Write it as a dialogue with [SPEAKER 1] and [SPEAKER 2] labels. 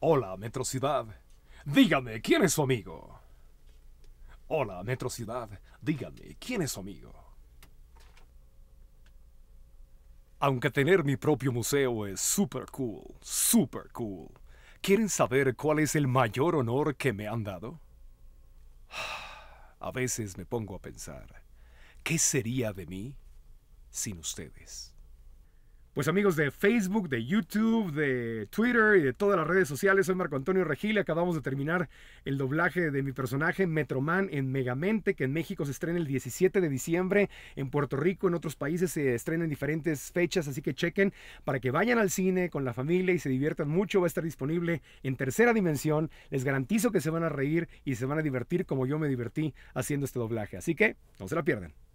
[SPEAKER 1] Hola, Metrocidad. Dígame, ¿quién es su amigo? Hola, Metrocidad. Dígame, ¿quién es su amigo? Aunque tener mi propio museo es super cool, super cool. ¿Quieren saber cuál es el mayor honor que me han dado? A veces me pongo a pensar, ¿qué sería de mí sin ustedes? pues amigos de Facebook, de YouTube, de Twitter y de todas las redes sociales. Soy Marco Antonio Regil. Acabamos de terminar el doblaje de mi personaje Metroman en Megamente, que en México se estrena el 17 de diciembre, en Puerto Rico, en otros países se estrena en diferentes fechas, así que chequen para que vayan al cine con la familia y se diviertan mucho. Va a estar disponible en tercera dimensión. Les garantizo que se van a reír y se van a divertir como yo me divertí haciendo este doblaje. Así que no se la pierdan.